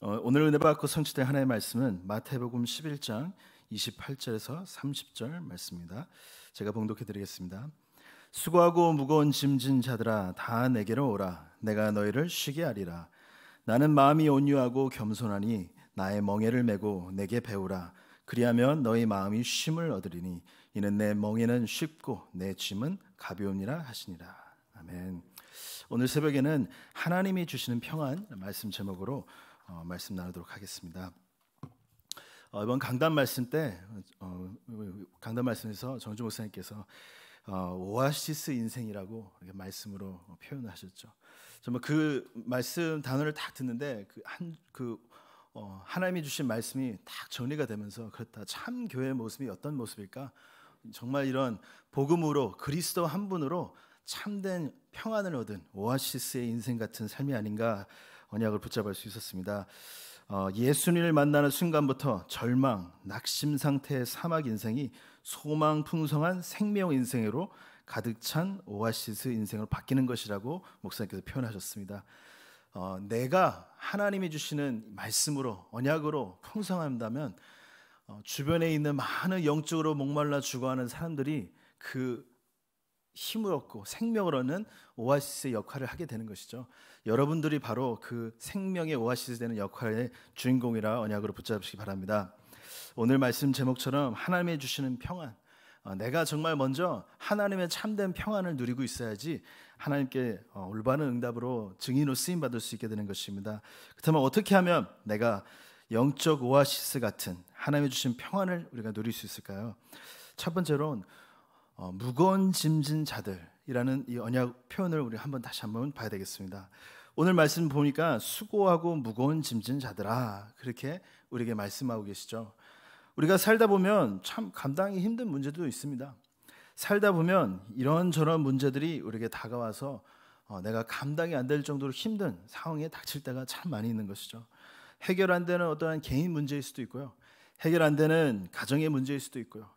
어, 오늘 은혜 받고 성취된 하나님의 말씀은 마태복음 11장 28절에서 30절 말씀입니다. 제가 봉독해 드리겠습니다. 수고하고 무거운 짐진 자들아 다 내게로 오라 내가 너희를 쉬게 하리라 나는 마음이 온유하고 겸손하니 나의 멍에를 메고 내게 배우라 그리하면 너희 마음이 쉼을 얻으리니 이는 내 멍에는 쉽고 내 짐은 가벼우니라 하시니라 아멘. 오늘 새벽에는 하나님이 주시는 평안 말씀 제목으로 어, 말씀 나누도록 하겠습니다. 어, 이번 강단 말씀 때 어, 강단 말씀에서 정주 목사님께서 어, 오아시스 인생이라고 말씀으로 표현 하셨죠. 정말 그 말씀 단어를 딱 듣는데 그한그 그, 어, 하나님이 주신 말씀이 딱 정리가 되면서 그렇다 참 교회의 모습이 어떤 모습일까? 정말 이런 복음으로 그리스도 한 분으로 참된 평안을 얻은 오아시스의 인생 같은 삶이 아닌가 언약을 붙잡을 수 있었습니다. 어, 예수님을 만나는 순간부터 절망, 낙심 상태의 사막 인생이 소망 풍성한 생명 인생으로 가득 찬 오아시스 인생으로 바뀌는 것이라고 목사님께서 표현하셨습니다. 어, 내가 하나님이 주시는 말씀으로 언약으로 풍성한다면 어, 주변에 있는 많은 영적으로 목말라 죽어하는 사람들이 그 힘을 얻고 생명을 얻는 오아시스의 역할을 하게 되는 것이죠. 여러분들이 바로 그 생명의 오아시스 되는 역할의 주인공이라 언약으로 붙잡으시기 바랍니다. 오늘 말씀 제목처럼 하나님의 주시는 평안, 어, 내가 정말 먼저 하나님의 참된 평안을 누리고 있어야지 하나님께 어, 올바른 응답으로 증인으로 쓰임 받을 수 있게 되는 것입니다. 그렇다면 어떻게 하면 내가 영적 오아시스 같은 하나님의 주신 평안을 우리가 누릴 수 있을까요? 첫 번째로는 어, 무거운 짐진 자들이라는 이 언약 표현을 우리 한번 다시 한번 봐야 되겠습니다. 오늘 말씀 보니까 수고하고 무거운 짐진 자들아 그렇게 우리에게 말씀하고 계시죠. 우리가 살다 보면 참 감당이 힘든 문제도 있습니다. 살다 보면 이런저런 문제들이 우리에게 다가와서 어, 내가 감당이 안 될 정도로 힘든 상황에 닥칠 때가 참 많이 있는 것이죠. 해결 안 되는 어떠한 개인 문제일 수도 있고요. 해결 안 되는 가정의 문제일 수도 있고요.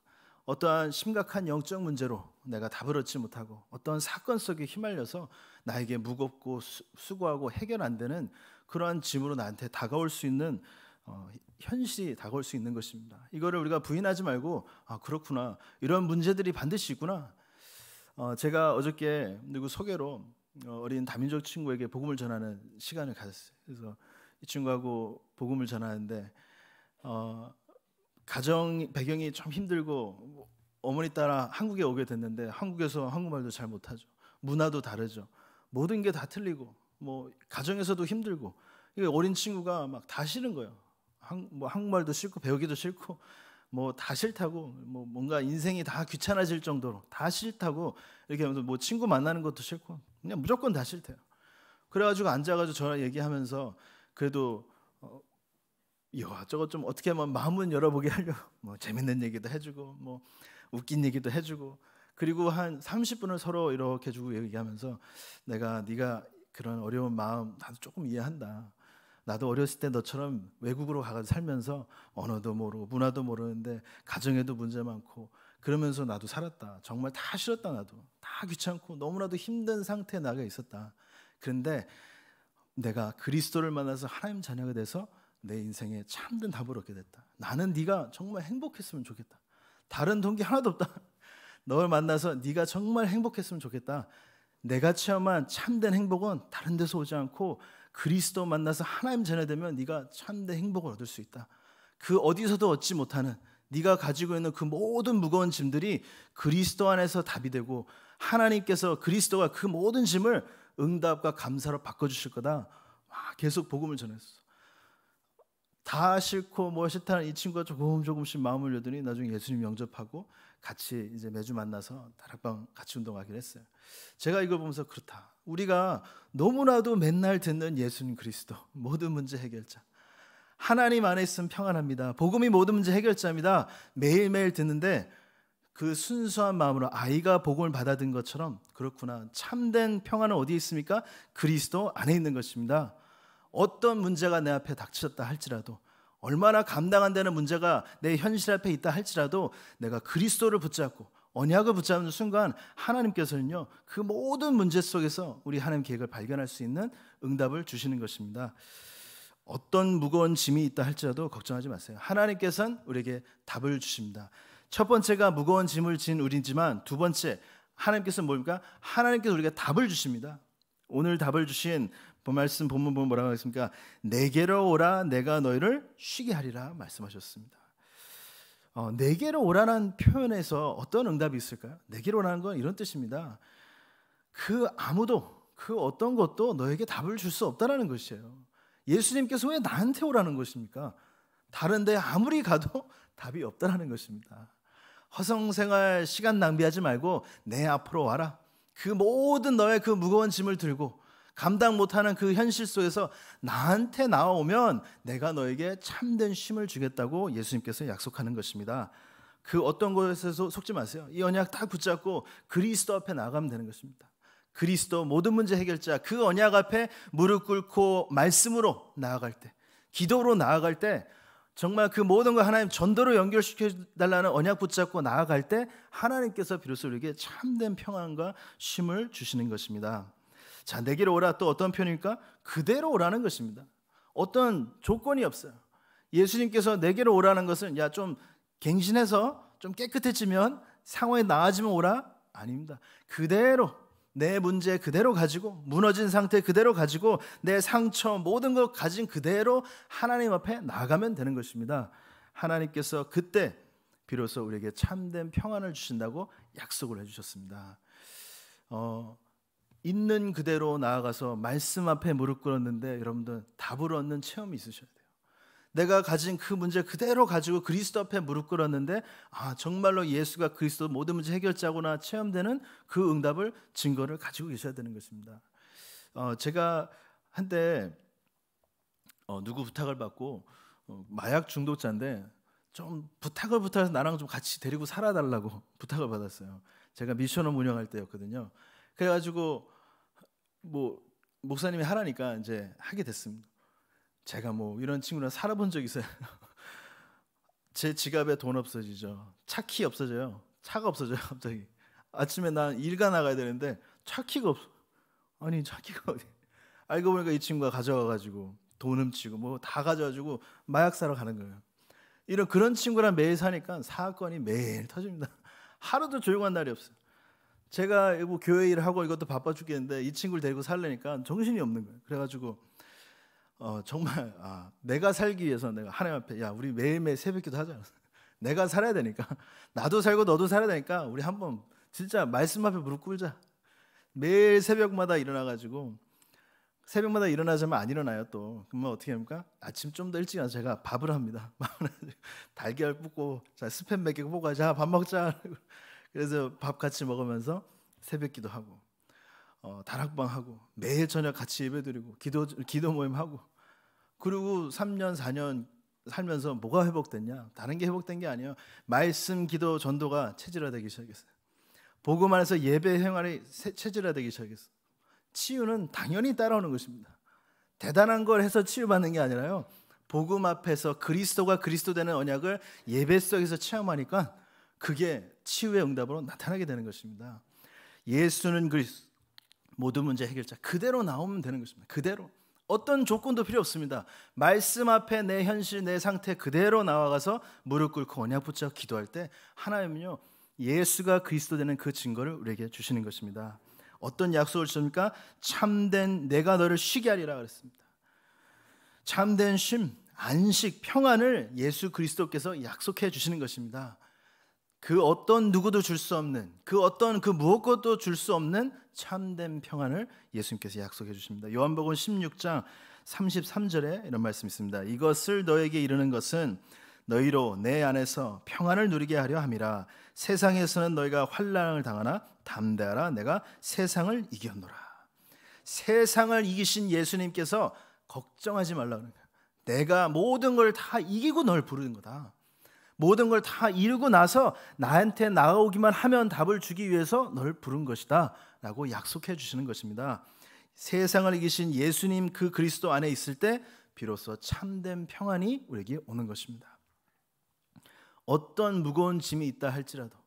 어떠한 심각한 영적 문제로 내가 답을 얻지 못하고 어떤 사건 속에 휘말려서 나에게 무겁고 수고하고 해결 안 되는 그러한 짐으로 나한테 다가올 수 있는 어, 현실이 다가올 수 있는 것입니다. 이거를 우리가 부인하지 말고 아 그렇구나 이런 문제들이 반드시 있구나. 어, 제가 어저께 누구 소개로 어, 어린 다민족 친구에게 복음을 전하는 시간을 가졌어요. 그래서 이 친구하고 복음을 전하는데 어, 가정 배경이 참 힘들고 뭐 어머니 따라 한국에 오게 됐는데 한국에서 한국말도 잘 못하죠. 문화도 다르죠. 모든 게 다 틀리고 뭐 가정에서도 힘들고 이게 어린 친구가 막 다 싫은 거예요. 한, 뭐 한국말도 싫고 배우기도 싫고 뭐 다 싫다고 뭐 뭔가 인생이 다 귀찮아질 정도로 다 싫다고 이렇게 하면서 뭐 친구 만나는 것도 싫고 그냥 무조건 다 싫대요. 그래가지고 앉아가지고 저랑 얘기하면서 그래도 어, 이것저것 좀 어떻게 하면 마음은 열어보게 하려고 뭐 재밌는 얘기도 해주고 뭐 웃긴 얘기도 해주고 그리고 한 30분을 서로 이렇게 주고 얘기하면서 내가 네가 그런 어려운 마음 나도 조금 이해한다. 나도 어렸을 때 너처럼 외국으로 가서 살면서 언어도 모르고 문화도 모르는데 가정에도 문제 많고 그러면서 나도 살았다. 정말 다 싫었다 나도. 다 귀찮고 너무나도 힘든 상태에 나가 있었다. 그런데 내가 그리스도를 만나서 하나님 자녀가 돼서 내 인생에 참된 답을 얻게 됐다. 나는 네가 정말 행복했으면 좋겠다. 다른 동기 하나도 없다. 너를 만나서 네가 정말 행복했으면 좋겠다. 내가 체험한 참된 행복은 다른 데서 오지 않고 그리스도 만나서 하나님 전에되면 네가 참된 행복을 얻을 수 있다. 그 어디서도 얻지 못하는 네가 가지고 있는 그 모든 무거운 짐들이 그리스도 안에서 답이 되고 하나님께서 그리스도가 그 모든 짐을 응답과 감사로 바꿔 주실 거다. 계속 복음을 전했어. 다 싫고 뭐 싫다는 이 친구가 조금 조금씩 마음을 열더니 나중에 예수님 영접하고 같이 이제 매주 만나서 다락방 같이 운동하기로 했어요. 제가 이걸 보면서 그렇다. 우리가 너무나도 맨날 듣는 예수님 그리스도 모든 문제 해결자. 하나님 안에 있으면 평안합니다. 복음이 모든 문제 해결자입니다. 매일매일 듣는데 그 순수한 마음으로 아이가 복음을 받아든 것처럼 그렇구나. 참된 평안은 어디에 있습니까? 그리스도 안에 있는 것입니다. 어떤 문제가 내 앞에 닥쳤다 할지라도 얼마나 감당한다는 문제가 내 현실 앞에 있다 할지라도 내가 그리스도를 붙잡고 언약을 붙잡는 순간 하나님께서는요 그 모든 문제 속에서 우리 하나님 계획을 발견할 수 있는 응답을 주시는 것입니다. 어떤 무거운 짐이 있다 할지라도 걱정하지 마세요. 하나님께서는 우리에게 답을 주십니다. 첫 번째가 무거운 짐을 진 우리지만 두 번째 하나님께서는 뭡니까? 하나님께서 우리가 답을 주십니다. 오늘 답을 주신 그 말씀 본문 보면 뭐라고 했습니까? 내게로 오라 내가 너희를 쉬게 하리라 말씀하셨습니다. 어, 내게로 오라는 표현에서 어떤 응답이 있을까요? 내게로 오라는 건 이런 뜻입니다. 그 아무도 그 어떤 것도 너에게 답을 줄 수 없다라는 것이에요. 예수님께서 왜 나한테 오라는 것입니까? 다른데 아무리 가도 답이 없다라는 것입니다. 허성생활 시간 낭비하지 말고 내 앞으로 와라. 그 모든 너의 그 무거운 짐을 들고 감당 못하는 그 현실 속에서 나한테 나오면 내가 너에게 참된 쉼을 주겠다고 예수님께서 약속하는 것입니다. 그 어떤 것에서 속지 마세요. 이 언약 딱 붙잡고 그리스도 앞에 나가면 되는 것입니다. 그리스도 모든 문제 해결자 그 언약 앞에 무릎 꿇고 말씀으로 나아갈 때 기도로 나아갈 때 정말 그 모든 걸 하나님 전도로 연결시켜 달라는 언약 붙잡고 나아갈 때 하나님께서 비로소 우리에게 참된 평안과 쉼을 주시는 것입니다. 자, 내게로 오라 또 어떤 표현입니까? 그대로 오라는 것입니다. 어떤 조건이 없어요. 예수님께서 내게로 오라는 것은 야 좀 갱신해서 좀 깨끗해지면 상황이 나아지면 오라 아닙니다. 그대로 내 문제 그대로 가지고 무너진 상태 그대로 가지고 내 상처 모든 것 가진 그대로 하나님 앞에 나가면 되는 것입니다. 하나님께서 그때 비로소 우리에게 참된 평안을 주신다고 약속을 해주셨습니다. 어, 있는 그대로 나아가서 말씀 앞에 무릎 꿇었는데 여러분들 답을 얻는 체험이 있으셔야 돼요. 내가 가진 그 문제 그대로 가지고 그리스도 앞에 무릎 꿇었는데 아 정말로 예수가 그리스도 모든 문제 해결자구나 체험되는 그 응답을 증거를 가지고 계셔야 되는 것입니다. 어, 제가 한때 어, 누구 부탁을 받고 어, 마약 중독자인데 좀 부탁을 부탁해서 나랑 좀 같이 데리고 살아달라고 부탁을 받았어요. 제가 미션을 운영할 때였거든요. 그래가지고 뭐 목사님이 하라니까 이제 하게 됐습니다. 제가 뭐 이런 친구랑 살아본 적 있어요. 제 지갑에 돈 없어지죠. 차 키 없어져요. 차가 없어져요 갑자기. 아침에 난 일가 나가야 되는데 차 키가 없어. 아니 차 키가 어디? 알고 보니까 이 친구가 가져와가지고 돈 훔치고 뭐다 가져가지고 마약 사러 가는 거예요. 이런 그런 친구랑 매일 사니까 사건이 매일 터집니다. 하루도 조용한 날이 없어요. 제가 뭐 교회 일을 하고 이것도 바빠 죽겠는데 이 친구를 데리고 살려니까 정신이 없는 거예요. 그래가지고 어, 정말 아, 내가 살기 위해서 내가 하나님 앞에 야 우리 매일매일 새벽기도 하자. 내가 살아야 되니까 나도 살고 너도 살아야 되니까 우리 한번 진짜 말씀 앞에 무릎 꿇자. 매일 새벽마다 일어나가지고 새벽마다 일어나자면 안 일어나요 또. 그러면 어떻게 합니까? 아침 좀 더 일찍 나서 제가 밥을 합니다. 달걀 볶고 자 스팸 몇개뽑아 자밥 먹자. 그래서 밥 같이 먹으면서 새벽기도 하고 어, 다락방 하고 매일 저녁 같이 예배드리고 기도 기도 모임 하고 그리고 3년 4년 살면서 뭐가 회복됐냐? 다른 게 회복된 게 아니에요. 말씀 기도 전도가 체질화되기 시작했어요. 복음 안에서 예배 생활이 체질화되기 시작했어요. 치유는 당연히 따라오는 것입니다. 대단한 걸 해서 치유받는 게 아니라요. 복음 앞에서 그리스도가 그리스도 되는 언약을 예배 속에서 체험하니까 그게 치유의 응답으로 나타나게 되는 것입니다. 예수는 그리스 모든 문제 해결자 그대로 나오면 되는 것입니다. 그대로 어떤 조건도 필요 없습니다. 말씀 앞에 내 현실 내 상태 그대로 나와가서 무릎 꿇고 언약 붙잡 기도할 때 하나님은요 예수가 그리스도 되는 그 증거를 우리에게 주시는 것입니다. 어떤 약속을 주십니까? 참된 내가 너를 쉬게 하리라 그랬습니다. 참된 쉼, 안식, 평안을 예수 그리스도께서 약속해 주시는 것입니다. 그 어떤 누구도 줄 수 없는 그 어떤 그 무엇것도 줄 수 없는 참된 평안을 예수님께서 약속해 주십니다. 요한복음 16장 33절에 이런 말씀 있습니다. 이것을 너에게 이르는 것은 너희로 내 안에서 평안을 누리게 하려 함이라. 세상에서는 너희가 환난을 당하나 담대하라 내가 세상을 이겼노라. 세상을 이기신 예수님께서 걱정하지 말라 그러는 거야. 내가 모든 걸 다 이기고 널 부르는 거다. 모든 걸 다 이루고 나서 나한테 나오기만 하면 답을 주기 위해서 널 부른 것이다. 라고 약속해 주시는 것입니다. 세상을 이기신 예수님 그 그리스도 안에 있을 때 비로소 참된 평안이 우리에게 오는 것입니다. 어떤 무거운 짐이 있다 할지라도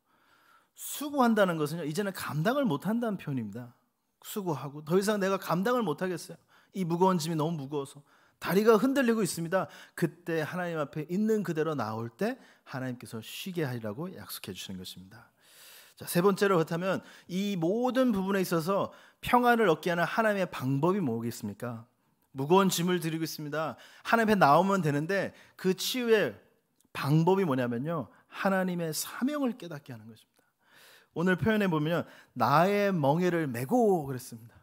수고한다는 것은요 이제는 감당을 못한다는 표현입니다. 수고하고 더 이상 내가 감당을 못하겠어요. 이 무거운 짐이 너무 무거워서 다리가 흔들리고 있습니다. 그때 하나님 앞에 있는 그대로 나올 때 하나님께서 쉬게 하리라고 약속해 주시는 것입니다. 자, 세 번째로 그렇다면 이 모든 부분에 있어서 평안을 얻게 하는 하나님의 방법이 뭐겠습니까? 무거운 짐을 드리고 있습니다. 하나님 앞에 나오면 되는데 그 치유의 방법이 뭐냐면요. 하나님의 사명을 깨닫게 하는 것입니다. 오늘 표현해 보면 나의 멍에를 메고 그랬습니다.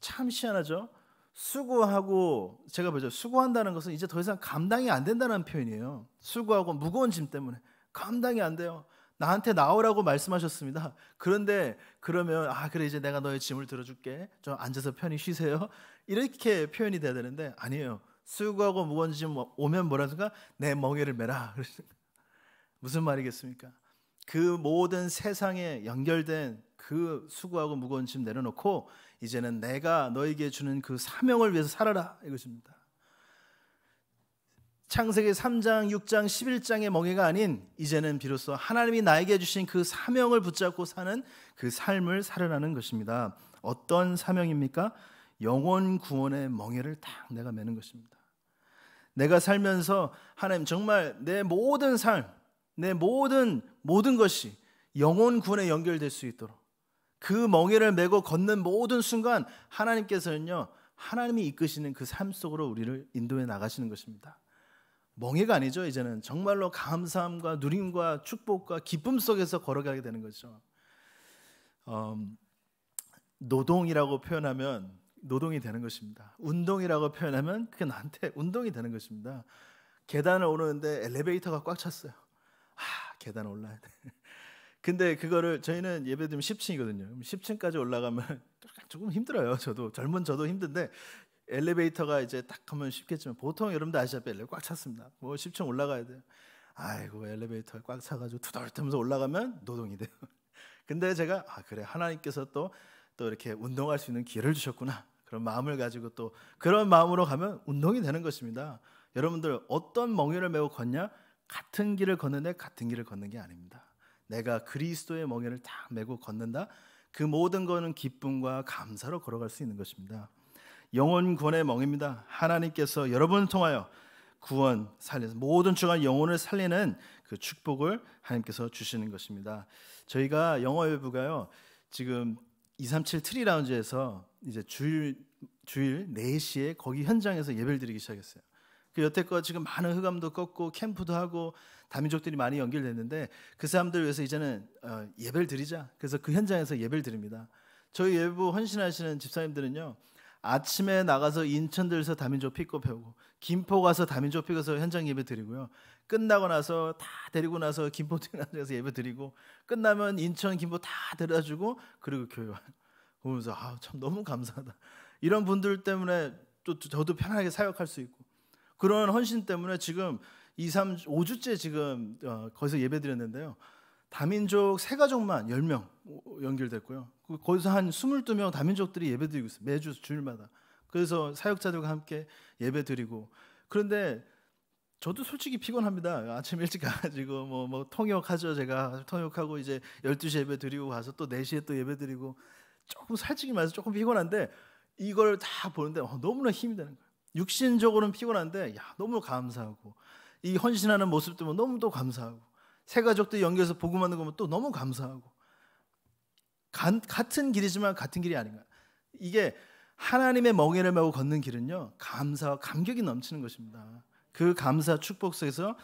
참 희한하죠. 수고하고 제가 보죠. 수고한다는 것은 이제 더 이상 감당이 안 된다는 표현이에요. 수고하고 무거운 짐 때문에 감당이 안 돼요. 나한테 나오라고 말씀하셨습니다. 그런데 그러면 아 그래 이제 내가 너의 짐을 들어줄게. 좀 앉아서 편히 쉬세요. 이렇게 표현이 돼야 되는데 아니에요. 수고하고 무거운 짐 뭐, 오면 뭐라든가 내 멍에를 메라. 무슨 말이겠습니까? 그 모든 세상에 연결된 그 수고하고 무거운 짐 내려놓고 이제는 내가 너에게 주는 그 사명을 위해서 살아라 이것입니다. 창세기 3장, 6장, 11장의 멍해가 아닌 이제는 비로소 하나님이 나에게 주신 그 사명을 붙잡고 사는 그 삶을 살아라는 것입니다. 어떤 사명입니까? 영원 구원의 멍해를 딱 내가 매는 것입니다. 내가 살면서 하나님 정말 내 모든 삶, 내 모든 모든 것이 영원 구원에 연결될 수 있도록 그 멍에를 메고 걷는 모든 순간 하나님께서는요 하나님이 이끄시는 그 삶 속으로 우리를 인도해 나가시는 것입니다. 멍해가 아니죠. 이제는 정말로 감사함과 누림과 축복과 기쁨 속에서 걸어가게 되는 거죠. 음, 노동이라고 표현하면 노동이 되는 것입니다. 운동이라고 표현하면 그게 나한테 운동이 되는 것입니다. 계단을 오르는데 엘리베이터가 꽉 찼어요. 아, 계단 올라야 돼. 근데 그거를 저희는 예배드리면 10층이거든요. 10층까지 올라가면 조금 힘들어요. 저도 젊은 저도 힘든데 엘리베이터가 이제 딱 하면 쉽겠지만 보통 여러분들 아시다시피 엘리베이터 꽉 찼습니다. 뭐 10층 올라가야 돼요. 아이고 엘리베이터 꽉 차가지고 투덜대면서 올라가면 노동이 돼요. 근데 제가 아 그래 하나님께서 또 또 이렇게 운동할 수 있는 기회를 주셨구나 그런 마음을 가지고 또 그런 마음으로 가면 운동이 되는 것입니다. 여러분들 어떤 멍에를 메고 걷냐 같은 길을 걷는데 같은 길을 걷는 게 아닙니다. 내가 그리스도의 멍에를 다 메고 걷는다. 그 모든 것은 기쁨과 감사로 걸어갈 수 있는 것입니다. 영혼 구원의 멍입니다. 하나님께서 여러분을 통하여 구원 살리는 모든 중간 영혼을 살리는 그 축복을 하나님께서 주시는 것입니다. 저희가 영어 외부가요. 지금 237 트리 라운지에서 이제 주일 주일 4시에 거기 현장에서 예배를 드리기 시작했어요. 그 여태껏 지금 많은 흑암도 꺾고 캠프도 하고 다민족들이 많이 연결됐는데 그 사람들 위해서 이제는 어, 예배를 드리자. 그래서 그 현장에서 예배를 드립니다. 저희 예부 헌신하시는 집사님들은요. 아침에 나가서 인천들서 다민족 픽업하고 김포 가서 다민족 픽업서 현장 예배 드리고요. 끝나고 나서 다 데리고 나서 김포 들어가서 예배 드리고 끝나면 인천 김포 다 데려다 주고 그리고 교회 보면서 아참 너무 감사하다. 이런 분들 때문에 또 저도 편하게 사역할 수 있고 그런 헌신 때문에 지금 2, 3, 5주째 지금 어, 거기서 예배드렸는데요. 다민족 세 가족만 10명 연결됐고요. 그 거기서 한 22명 다민족들이 예배드리고 있어요. 매주 주일마다. 그래서 사역자들과 함께 예배드리고 그런데 저도 솔직히 피곤합니다. 아침 일찍 가가지고 뭐, 뭐 통역하죠. 제가 통역하고 이제 12시 예배 드리고 가서 또 4시에 또 예배 드리고 조금 살찌기 말해서 조금 피곤한데 이걸 다 보는데 어, 너무나 힘이 되는 거예요. 육신적으로는 피곤한데 야 너무 감사하고 이 헌신하는 모습 때문에 너무 또 감사하고 새 가족들 연결해서 복음하는 거 보면 또 너무 감사하고 간, 같은 길이지만 같은 길이 아닌가. 이게 하나님의 멍에를 메고 걷는 길은요 감사와 감격이 넘치는 것입니다. 그 감사 축복 속에서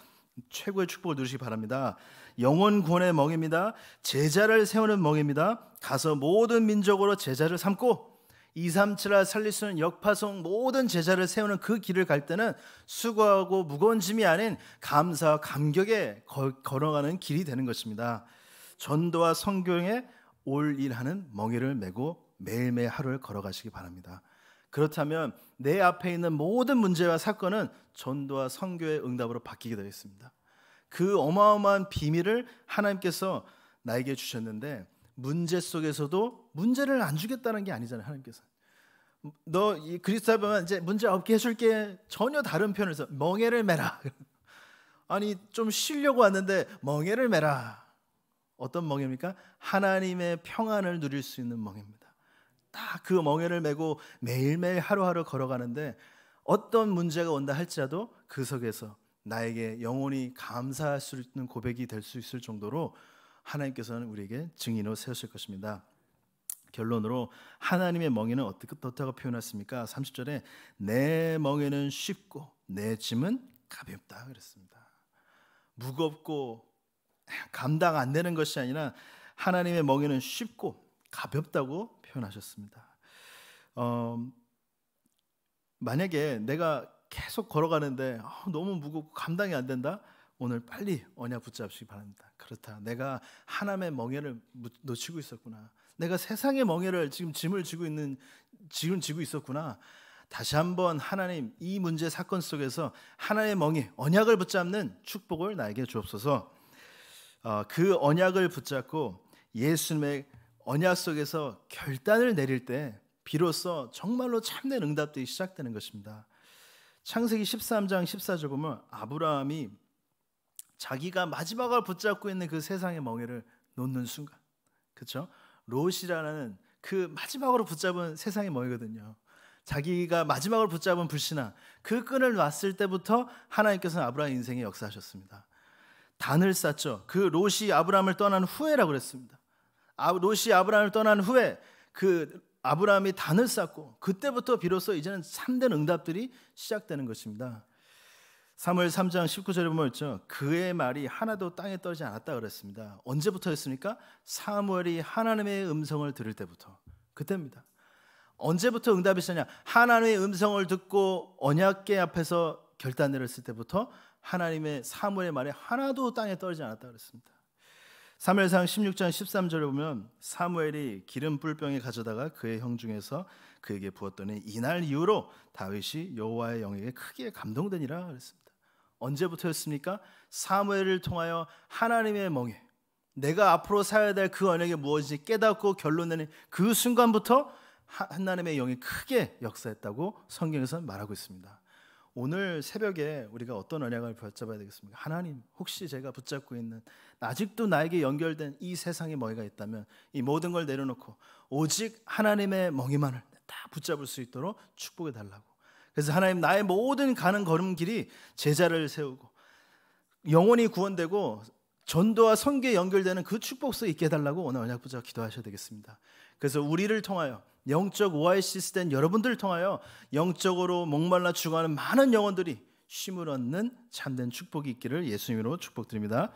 최고의 축복을 누리시기 바랍니다. 영원 구원의 멍입니다. 제자를 세우는 멍입니다. 가서 모든 민족으로 제자를 삼고 2, 3, 7을 살릴 수 있는 역파송 모든 제자를 세우는 그 길을 갈 때는 수고하고 무거운 짐이 아닌 감사와 감격에 걸, 걸어가는 길이 되는 것입니다. 전도와 성경에 올일하는 멍에를 메고 매일매일 하루를 걸어가시기 바랍니다. 그렇다면 내 앞에 있는 모든 문제와 사건은 전도와 성교의 응답으로 바뀌게 되겠습니다. 그 어마어마한 비밀을 하나님께서 나에게 주셨는데 문제 속에서도 문제를 안 주겠다는 게 아니잖아요. 하나님께서 너이 그리스도 보면 이제 문제 없게 해줄게 전혀 다른 편에서 멍해를 매라 아니 좀 쉬려고 왔는데 멍해를 매라 어떤 멍입니까? 하나님의 평안을 누릴 수 있는 멍입니다. 딱 그 멍해를 메고 매일매일 하루하루 걸어가는데 어떤 문제가 온다 할지라도 그 속에서 나에게 영원히 감사할 수 있는 고백이 될 수 있을 정도로 하나님께서는 우리에게 증인으로 세우실 것입니다. 결론으로 하나님의 멍에는 어떻게 어떻게 표현했습니까? 30절에 내 멍에는 쉽고 내 짐은 가볍다 그랬습니다. 무겁고 감당 안 되는 것이 아니라 하나님의 멍에는 쉽고 가볍다고 표현하셨습니다. 어, 만약에 내가 계속 걸어가는데 어, 너무 무겁고 감당이 안 된다. 오늘 빨리 언약 붙잡으시기 바랍니다. 그렇다. 내가 하나님의 멍해를 놓치고 있었구나. 내가 세상의 멍해를 지금 짐을 지고 있는 지금 지고 있었구나. 다시 한번 하나님 이 문제 사건 속에서 하나님의 멍해 언약을 붙잡는 축복을 나에게 주옵소서. 어, 그 언약을 붙잡고 예수님의 언약 속에서 결단을 내릴 때 비로소 정말로 참된 응답들이 시작되는 것입니다. 창세기 13장 14절 보면 아브라함이 자기가 마지막을 붙잡고 있는 그 세상의 멍에를 놓는 순간, 그렇죠? 롯이라는 그 마지막으로 붙잡은 세상의 멍이거든요. 자기가 마지막을 붙잡은 불신앙 그 끈을 놨을 때부터 하나님께서는 아브라함 인생에 역사하셨습니다. 단을 쌓죠. 그 롯이 아브라함을 떠난 후에라고 그랬습니다. 아, 롯이 아브라함을 떠난 후에 그 아브라함이 단을 쌓고 그때부터 비로소 이제는 참된 응답들이 시작되는 것입니다. 3월 3장 19절에 보면 있죠. 그의 말이 하나도 땅에 떨지 않았다 그랬습니다. 언제부터였습니까? 사무이 하나님의 음성을 들을 때부터. 그때입니다. 언제부터 응답이 있었냐? 하나님의 음성을 듣고 언약계 앞에서 결단 내렸을 때부터 하나님의 사무의 말에 하나도 땅에 떨지 않았다 그랬습니다. 사무상 16장 13절에 보면 사무엘이 기름 뿔병에 가져다가 그의 형 중에서 그에게 부었더니 이날 이후로 다윗이 여호와의 영에게 크게 감동되니라 그랬습니다. 언제부터였습니까? 사무엘을 통하여 하나님의 멍에 내가 앞으로 살아야 될 그 언약이 무엇인지 깨닫고 결론 내는 그 순간부터 하나님의 영이 크게 역사했다고 성경에서 말하고 있습니다. 오늘 새벽에 우리가 어떤 언약을 붙잡아야 되겠습니까? 하나님, 혹시 제가 붙잡고 있는 아직도 나에게 연결된 이 세상의 멍이가 있다면 이 모든 걸 내려놓고 오직 하나님의 멍이만을 딱 붙잡을 수 있도록 축복해 달라고. 그래서 하나님 나의 모든 가는 걸음길이 제자를 세우고 영원히 구원되고 전도와 선교에 연결되는 그 축복 속에 있게 해달라고 오늘 언약 부자 기도하셔야 되겠습니다. 그래서 우리를 통하여 영적 오아시스 된여러분들 통하여 영적으로 목말라 죽어가는 많은 영혼들이 쉼을 얻는 참된 축복이 있기를 예수님으로 축복드립니다.